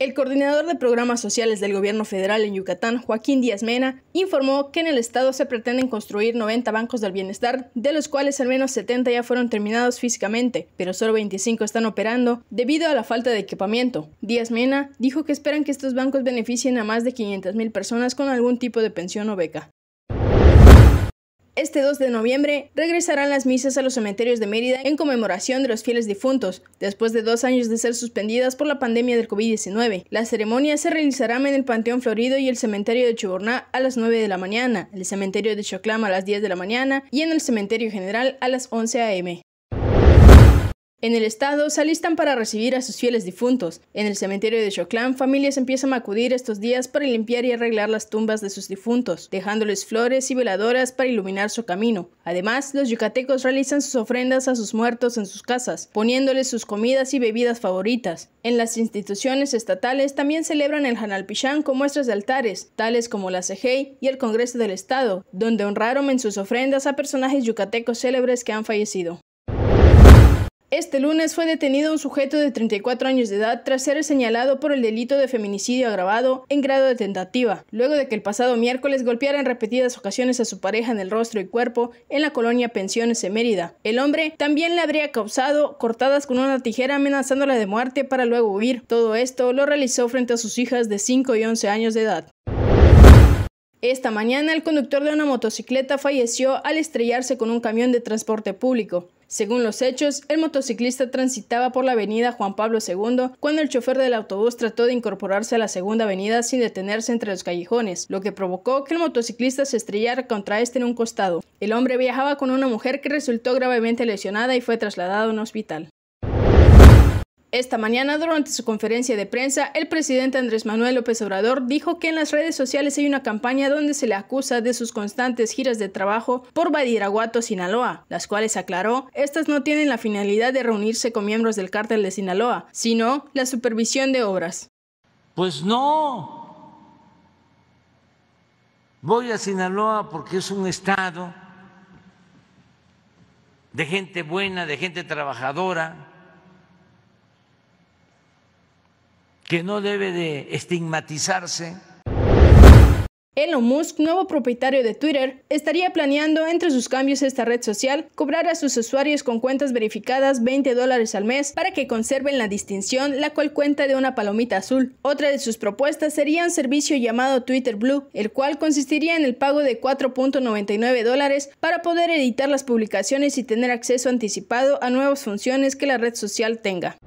El coordinador de programas sociales del gobierno federal en Yucatán, Joaquín Díaz Mena, informó que en el estado se pretenden construir 90 bancos del bienestar, de los cuales al menos 70 ya fueron terminados físicamente, pero solo 25 están operando debido a la falta de equipamiento. Díaz Mena dijo que esperan que estos bancos beneficien a más de 500.000 personas con algún tipo de pensión o beca este 2 de noviembre regresarán las misas a los cementerios de Mérida en conmemoración de los fieles difuntos, después de dos años de ser suspendidas por la pandemia del COVID-19. La ceremonia se realizará en el Panteón Florido y el cementerio de Chiborná a las 9 de la mañana, el cementerio de Choclama a las 10 de la mañana y en el cementerio general a las 11 a.m. En el estado se alistan para recibir a sus fieles difuntos. En el cementerio de Choclán, familias empiezan a acudir estos días para limpiar y arreglar las tumbas de sus difuntos, dejándoles flores y veladoras para iluminar su camino. Además, los yucatecos realizan sus ofrendas a sus muertos en sus casas, poniéndoles sus comidas y bebidas favoritas. En las instituciones estatales también celebran el Hanalpichán con muestras de altares, tales como la CEGEI y el Congreso del Estado, donde honraron en sus ofrendas a personajes yucatecos célebres que han fallecido. Este lunes fue detenido un sujeto de 34 años de edad tras ser señalado por el delito de feminicidio agravado en grado de tentativa, luego de que el pasado miércoles golpeara en repetidas ocasiones a su pareja en el rostro y cuerpo en la colonia Pensiones en Mérida. El hombre también le habría causado cortadas con una tijera amenazándola de muerte para luego huir. Todo esto lo realizó frente a sus hijas de 5 y 11 años de edad. Esta mañana el conductor de una motocicleta falleció al estrellarse con un camión de transporte público. Según los hechos, el motociclista transitaba por la avenida Juan Pablo II cuando el chofer del autobús trató de incorporarse a la segunda avenida sin detenerse entre los callejones, lo que provocó que el motociclista se estrellara contra este en un costado. El hombre viajaba con una mujer que resultó gravemente lesionada y fue trasladado a un hospital. Esta mañana, durante su conferencia de prensa, el presidente Andrés Manuel López Obrador dijo que en las redes sociales hay una campaña donde se le acusa de sus constantes giras de trabajo por Badiraguato, Sinaloa, las cuales aclaró, estas no tienen la finalidad de reunirse con miembros del cártel de Sinaloa, sino la supervisión de obras. Pues no. Voy a Sinaloa porque es un estado de gente buena, de gente trabajadora que no debe de estigmatizarse. Elon Musk, nuevo propietario de Twitter, estaría planeando entre sus cambios esta red social cobrar a sus usuarios con cuentas verificadas 20 dólares al mes para que conserven la distinción, la cual cuenta de una palomita azul. Otra de sus propuestas sería un servicio llamado Twitter Blue, el cual consistiría en el pago de 4.99 dólares para poder editar las publicaciones y tener acceso anticipado a nuevas funciones que la red social tenga.